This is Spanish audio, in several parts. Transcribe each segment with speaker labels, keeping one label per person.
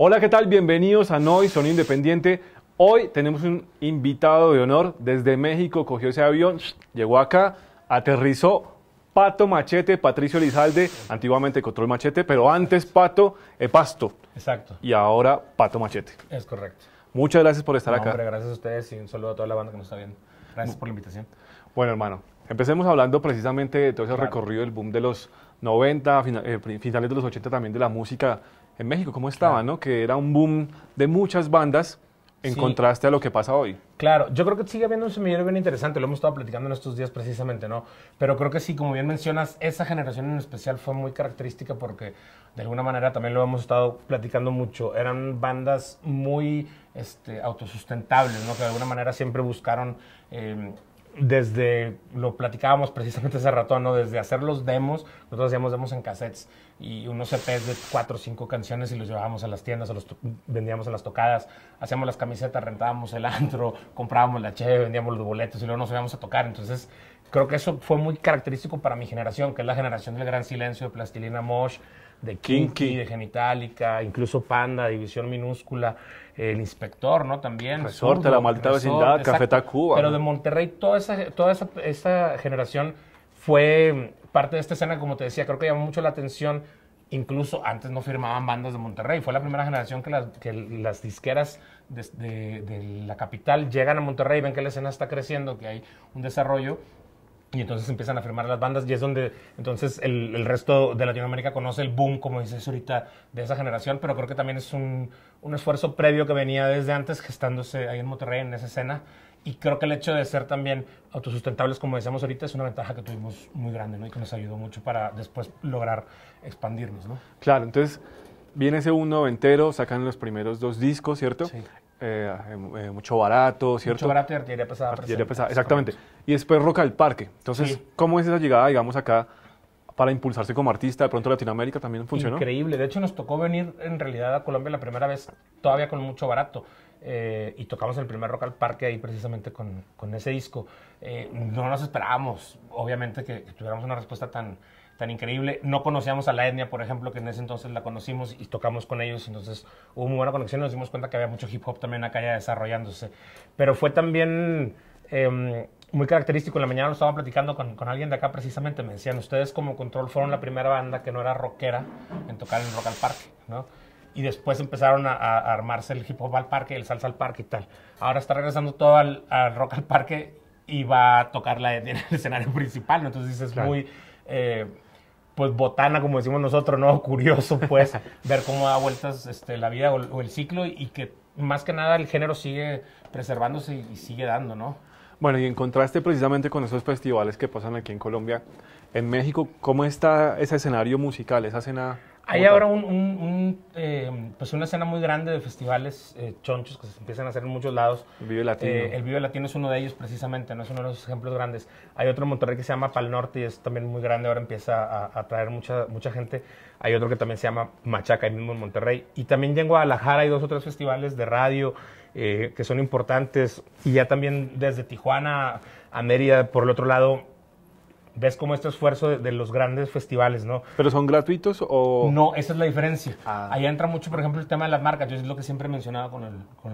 Speaker 1: Hola, ¿qué tal? Bienvenidos a Noy Sonido Independiente. Hoy tenemos un invitado de honor desde México, cogió ese avión, llegó acá, aterrizó Pato Machete, Patricio Elizalde, antiguamente Control Machete, pero antes Pato Epasto. Pasto. Exacto. Y ahora Pato Machete. Es correcto. Muchas gracias por estar acá. gracias
Speaker 2: a ustedes y un saludo a toda la banda que nos está viendo. Gracias por la invitación.
Speaker 1: Bueno, hermano, empecemos hablando precisamente de todo ese recorrido del boom de los 90, eh, finales de los 80 también de la música en México, cómo estaba, ¿no? Que era un boom de muchas bandas en contraste a lo que pasa hoy.
Speaker 2: Claro, yo creo que sigue habiendo un semillero bien interesante, lo hemos estado platicando en estos días precisamente, ¿no? Pero creo que sí, como bien mencionas, esa generación en especial fue muy característica porque de alguna manera también lo hemos estado platicando mucho, eran bandas muy este, autosustentables, ¿no? Que de alguna manera siempre buscaron... Em, desde, lo platicábamos precisamente hace rato, ¿no? Desde hacer los demos, nosotros hacíamos demos en cassettes y unos EPs de cuatro o cinco canciones y los llevábamos a las tiendas, los vendíamos a las tocadas, hacíamos las camisetas, rentábamos el antro, comprábamos la cheve, vendíamos los boletos y luego nos íbamos a tocar. Entonces, creo que eso fue muy característico para mi generación, que es la generación del gran silencio, de Plastilina Mosh, de Kinky, de Genitalica, incluso Panda, División Minúscula, el Inspector, ¿no? También. Resorte, la maldita vecindad, Café Pero de Monterrey, toda esa, toda esa, generación fue parte de esta escena, como te decía, creo que llamó mucho la atención incluso antes no firmaban bandas de Monterrey. Fue la primera generación que las, que las disqueras de, de, la capital llegan a Monterrey, ven que la escena está creciendo, que hay un desarrollo y entonces empiezan a firmar las bandas y es donde entonces el, el, resto de Latinoamérica conoce el boom, como dices ahorita, de esa generación, pero creo que también es un, un, esfuerzo previo que venía desde antes gestándose ahí en Monterrey, en esa escena. Y creo que el hecho de ser también autosustentables, como decíamos ahorita, es una ventaja que tuvimos muy grande ¿no? y que nos ayudó mucho para después lograr expandirnos.
Speaker 1: ¿no? Claro, entonces viene ese uno entero, sacan los primeros dos discos, ¿cierto? Sí. Eh, em, eh, mucho barato, ¿cierto? Mucho barato y artillería pesada. exactamente. Y después Roca del Parque. Entonces, ¿cómo es esa llegada, digamos, acá para impulsarse como artista? De pronto Latinoamérica también funcionó. Increíble.
Speaker 2: De hecho, nos tocó venir en realidad a Colombia la primera vez todavía con mucho barato. Eh, y tocamos el primer Rock al Parque ahí precisamente con, con ese disco. Eh, no nos esperábamos, obviamente, que, tuviéramos una respuesta tan, tan increíble. No conocíamos a la etnia, por ejemplo, que en ese entonces la conocimos y tocamos con ellos. Entonces hubo muy buena conexión y nos dimos cuenta que había mucho hip hop también acá ya desarrollándose. Pero fue también... Eh, muy característico. En la mañana lo estaban platicando con, con, alguien de acá precisamente. Me decían, ustedes como Control fueron la primera banda que no era rockera en tocar en Rock al Parque, ¿no? y después empezaron a, armarse el hip hop al parque, el salsa al parque y tal. Ahora está regresando todo al, rock al parque y va a tocar en el escenario principal, Entonces es muy, eh, pues, botana, como decimos nosotros, ¿no? Curioso, pues, ver cómo da vueltas este, la vida o, el ciclo y que más que nada el género sigue preservándose y, sigue dando, ¿no?
Speaker 1: Bueno, y en contraste precisamente con esos festivales que pasan aquí en Colombia, en México, ¿cómo está ese escenario musical, esa escena
Speaker 2: hay ahora un, eh, pues una escena muy grande de festivales eh, chonchos que se empiezan a hacer en muchos lados. El Vive Latino. Eh, el Vive Latino es uno de ellos precisamente, ¿no? es uno de los ejemplos grandes. Hay otro en Monterrey que se llama Pal Norte y es también muy grande, ahora empieza a atraer mucha, mucha gente. Hay otro que también se llama Machaca, ahí mismo en Monterrey. Y también ya en Guadalajara hay dos o tres festivales de radio que son importantes. Y ya también desde Tijuana a Mérida, por el otro lado, ves como este esfuerzo de, los grandes festivales, ¿no?
Speaker 1: ¿Pero son gratuitos o...? No,
Speaker 2: esa es la diferencia. Ah. Ahí entra mucho, por ejemplo, el tema de las marcas. Yo es lo que siempre he mencionado con, el, con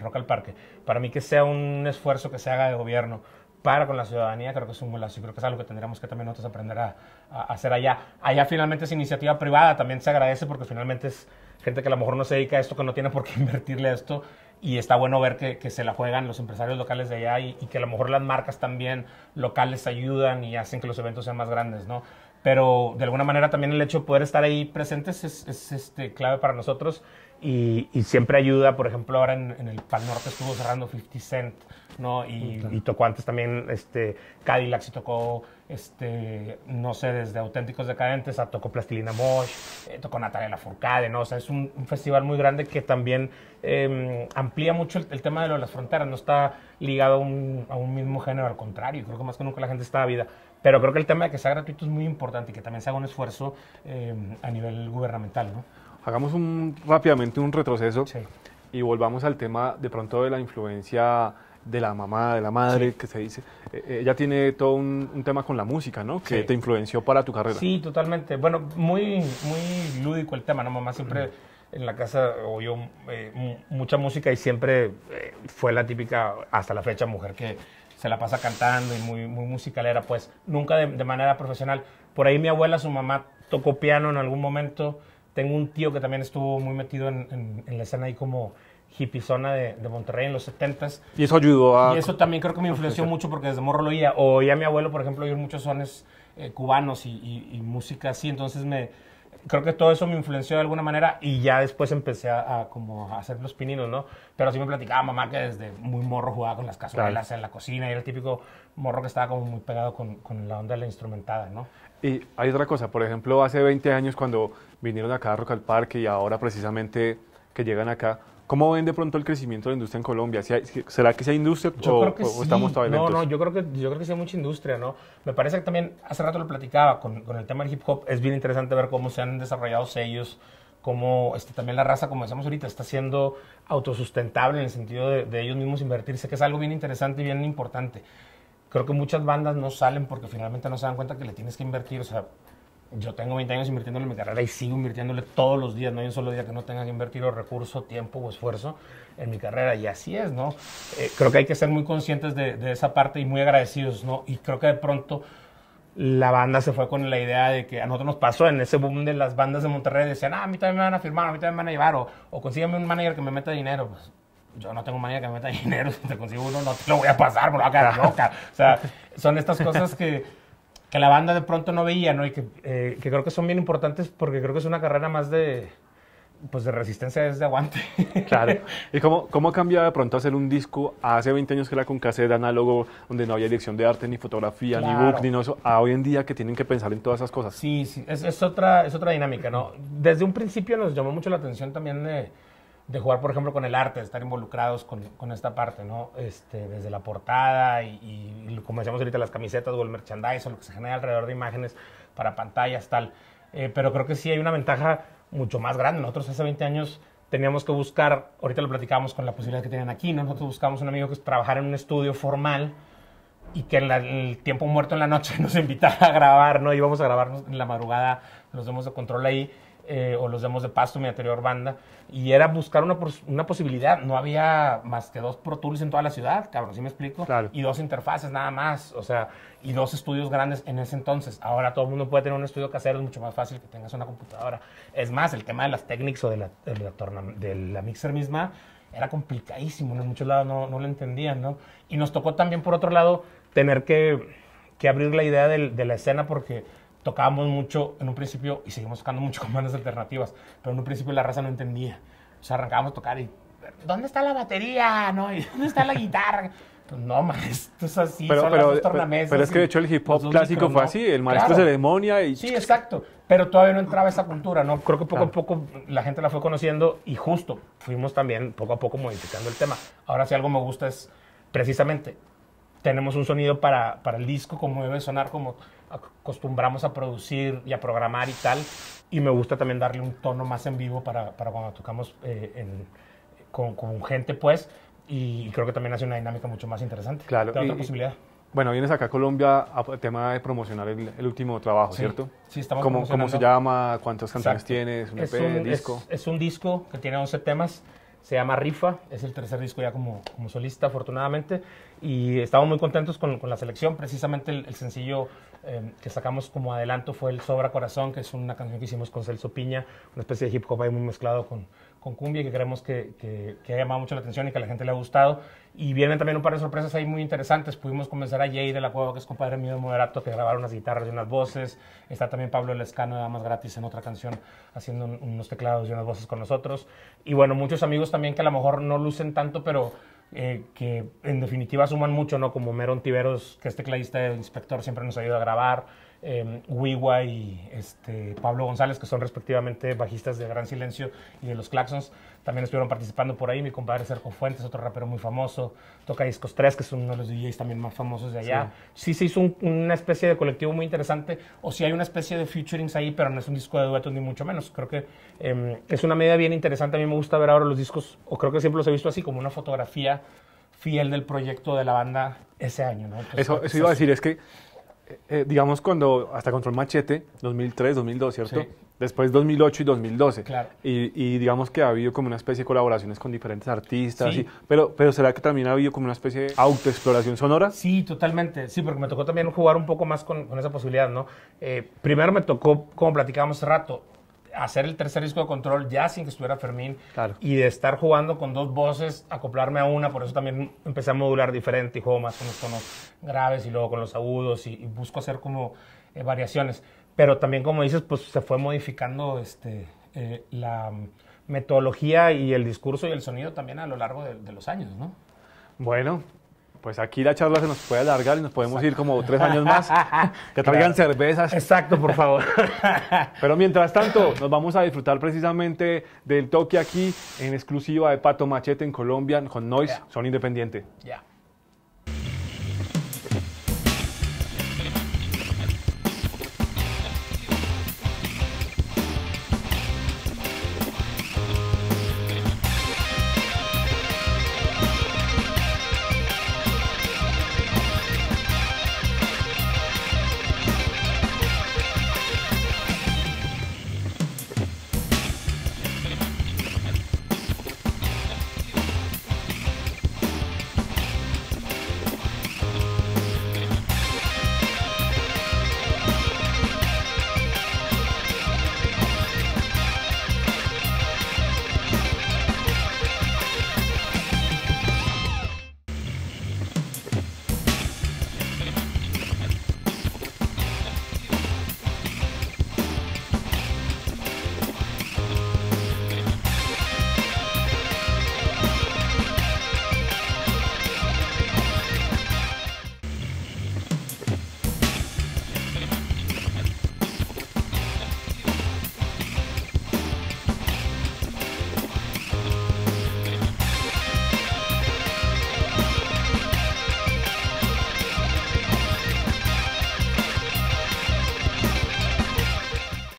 Speaker 2: Rock al Parque. Para mí que sea un esfuerzo que se haga de gobierno para con la ciudadanía, creo que es un golazo y creo que es algo que tendríamos que también nosotros aprender a, a, hacer allá. Allá finalmente es iniciativa privada, también se agradece porque finalmente es gente que a lo mejor no se dedica a esto, que no tiene por qué invertirle a esto y está bueno ver que, se la juegan los empresarios locales de allá y, que a lo mejor las marcas también locales ayudan y hacen que los eventos sean más grandes, ¿no? Pero de alguna manera también el hecho de poder estar ahí presentes es, es este, clave para nosotros y, siempre ayuda, por ejemplo, ahora en, el Pal Norte estuvo cerrando 50 Cent, ¿no? Y, tocó antes también este, Cadillac, y tocó, este, no sé, desde Auténticos Decadentes, a tocó Plastilina Mosh, eh, tocó Natalia Furcade, ¿no? O sea, es un, festival muy grande que también em, amplía mucho el, tema de, lo de las fronteras, no está ligado a un, mismo género, al contrario, creo que más que nunca la gente está a vida Pero creo que el tema de que sea gratuito es muy importante y que también se haga un esfuerzo em, a nivel
Speaker 1: gubernamental, ¿no? Hagamos un, rápidamente un retroceso y volvamos al tema de pronto de la influencia de la mamá, de la madre, que se dice. Eh, eh, ella tiene todo un, tema con la música, ¿no? Que te influenció para tu carrera.
Speaker 2: Sí, totalmente. Bueno, muy, muy lúdico el tema, ¿no? Mamá siempre en la casa oyó eh, mucha música y siempre fue la típica, hasta la fecha, mujer que se la pasa cantando y muy, muy musicalera, pues nunca de manera profesional. Por ahí mi abuela, su mamá, tocó piano en algún momento tengo un tío que también estuvo muy metido en, la escena ahí como hippie de, de Monterrey en los 70s. Y eso ayudó a... Y eso también creo que me influenció mucho porque desde morro lo oía. O oía a mi abuelo, por ejemplo, oír muchos sones eh, cubanos y música así. Entonces me, creo que todo eso me influenció de alguna manera y ya después empecé a, como hacer los pininos, ¿no? Pero sí me platicaba mamá que desde muy morro jugaba con las cazuelas en la cocina y era el típico morro que estaba como muy pegado con, con la onda de la instrumentada, ¿no?
Speaker 1: Y hay otra cosa, por ejemplo, hace 20 años cuando vinieron acá a Rock al Parque y ahora precisamente que llegan acá, ¿Cómo ven de pronto el crecimiento de la industria en Colombia? ¿Será que sea industria yo o, creo que estamos todavía lentos? No,
Speaker 2: no, yo creo, que, yo creo que sí hay mucha industria, ¿no? Me parece que también, hace rato lo platicaba con, el tema del hip hop, es bien interesante ver cómo se han desarrollado sellos, cómo este, también la raza, como decíamos ahorita, está siendo autosustentable en el sentido de, de, ellos mismos invertirse, que es algo bien interesante y bien importante. Creo que muchas bandas no salen porque finalmente no se dan cuenta que le tienes que invertir. O sea, yo tengo 20 años invirtiéndole en mi carrera y sigo invirtiéndole todos los días. No hay un solo día que no tenga que invertir o recurso, tiempo o esfuerzo en mi carrera. Y así es, ¿no? Eh, creo que hay que ser muy conscientes de, esa parte y muy agradecidos, ¿no? Y creo que de pronto la banda se fue con la idea de que a nosotros nos pasó en ese boom de las bandas de Monterrey. Decían, ah, a mí también me van a firmar, a mí también me van a llevar, o, o consígueme un manager que me meta dinero. Pues yo no tengo manager que me meta dinero, si te consigo uno, no te lo voy a pasar, me lo voy a quedar loca. O sea, son estas cosas que la banda de pronto no veía, ¿no? Y eh, que, creo que son bien importantes porque creo que es una carrera más de, pues de resistencia es de aguante.
Speaker 1: Claro. ¿Y cómo, cómo ha cambiado de pronto hacer un disco hace 20 años que era con cassette análogo, donde no había dirección de arte, ni fotografía, ni book, ni no eso, a hoy en día que tienen que pensar en todas esas cosas? Sí,
Speaker 2: sí, es, otra, es otra dinámica, ¿no? Desde un principio nos llamó mucho la atención también de eh, de jugar, por ejemplo, con el arte, de estar involucrados con, esta parte, ¿no? Este, desde la portada y, como decíamos ahorita, las camisetas o el merchandise o lo que se genera alrededor de imágenes para pantallas, tal. Eh, pero creo que sí hay una ventaja mucho más grande. Nosotros hace 20 años teníamos que buscar, ahorita lo platicamos con la posibilidad que tienen aquí, Nosotros buscamos un amigo que trabajara en un estudio formal y que en el tiempo muerto en la noche nos invitara a grabar, ¿no? Íbamos a grabarnos en la madrugada, nos demos de control ahí eh, o los demos de Pasto, mi anterior banda, y era buscar una, una, posibilidad. No había más que dos Pro Tools en toda la ciudad, cabrón, ¿sí me explico? Y dos interfaces nada más, o sea, y dos estudios grandes en ese entonces. Ahora todo el mundo puede tener un estudio casero, es mucho más fácil que tengas una computadora. Es más, el tema de las técnicas o de la, mixer misma era complicadísimo, en muchos lados no, no lo entendían, ¿no? Y nos tocó también, por otro lado, tener que, que abrir la idea de la escena porque tocábamos mucho en un principio y seguimos tocando mucho con bandas alternativas, pero en un principio la raza no entendía. O sea, arrancábamos a tocar y ¿dónde está la batería? ¿No? dónde está la guitarra? Pues, no, maestro, es así, pero, son pero, las pero, pero, es que de hecho el hip hop clásico fue así, el maestro
Speaker 1: ceremonia. demonia y... Sí, exacto,
Speaker 2: pero todavía no entraba esa cultura, ¿no? Creo que poco a poco la gente la fue conociendo y justo fuimos también poco a poco modificando el tema. Ahora si algo me gusta es precisamente tenemos un sonido para, para el disco como debe sonar, como acostumbramos a producir y a programar y tal. Y me gusta también darle un tono más en vivo para, para cuando tocamos eh, con, con, gente, pues. Y creo que también hace una dinámica mucho más interesante. Claro. ¿Te otra posibilidad.
Speaker 1: Bueno, vienes acá a Colombia a tema de promocionar el, último trabajo, ¿cierto? Sí, estamos ¿Cómo, ¿Cómo se llama? ¿Cuántas canciones tienes? ¿Un e un, disco?
Speaker 2: Es, es, un disco que tiene 11 temas se llama Rifa, es el tercer disco ya como, solista, afortunadamente, y estamos muy contentos con, la selección. Precisamente el, sencillo eh, que sacamos como adelanto fue el Sobra Corazón, que es una canción que hicimos con Celso Piña, una especie de hip hop ahí muy mezclado con, con cumbia que creemos que, que, ha llamado mucho la atención y que a la gente le ha gustado. Y vienen también un par de sorpresas ahí muy interesantes. Pudimos comenzar a Jay de la Cueva, que es compadre mío de Moderato, que grabaron unas guitarras y unas voces. Está también Pablo Lescano de más Gratis en otra canción, haciendo unos teclados y unas voces con nosotros. Y bueno, muchos amigos también que a lo mejor no lucen tanto, pero eh, que en definitiva suman mucho, ¿no? Como Meron Tiveros, que es tecladista de Inspector, siempre nos ayuda a grabar eh, y este, Pablo González, que son respectivamente bajistas de Gran Silencio y de Los Claxons. También estuvieron participando por ahí. Mi compadre Sergio Fuentes, otro rapero muy famoso. Toca Discos 3, que es uno de los DJs también más famosos de allá. Sí, se hizo una especie de colectivo muy interesante. O si sí, hay una especie de featurings ahí, pero no es un disco de duetos ni mucho menos. Creo que em, es una medida bien interesante. A mí me gusta ver ahora los discos, o creo que siempre los he visto así, como una fotografía fiel del proyecto de la banda ese año. ¿no? eso pues, iba a decir, es
Speaker 1: que eh, digamos, cuando hasta control machete, 2003, 2002, ¿cierto? Después 2008 y 2012. Claro. Y, digamos que ha habido como una especie de colaboraciones con diferentes artistas. pero, pero ¿será que también ha habido como una especie de autoexploración sonora? Sí,
Speaker 2: totalmente. Sí, porque me tocó también jugar un poco más con, esa posibilidad, ¿no? Eh, primero me tocó, como platicábamos hace rato, hacer el tercer disco de control ya sin que estuviera Fermín claro. y de estar jugando con dos voces, acoplarme a una, por eso también empecé a modular diferente y juego más con los tonos graves y luego con los agudos y, busco hacer como eh, variaciones. Pero también, como dices, pues se fue modificando este, eh, la metodología y el discurso y el sonido también a lo largo de, de los años, ¿no?
Speaker 1: Bueno, pues aquí la charla se nos puede alargar y nos podemos ir como tres años más. que traigan cervezas. Exacto, por favor. Pero mientras tanto, nos vamos a disfrutar precisamente del toque aquí en exclusiva de Pato Machete en Colombia con Noise, Son Independiente.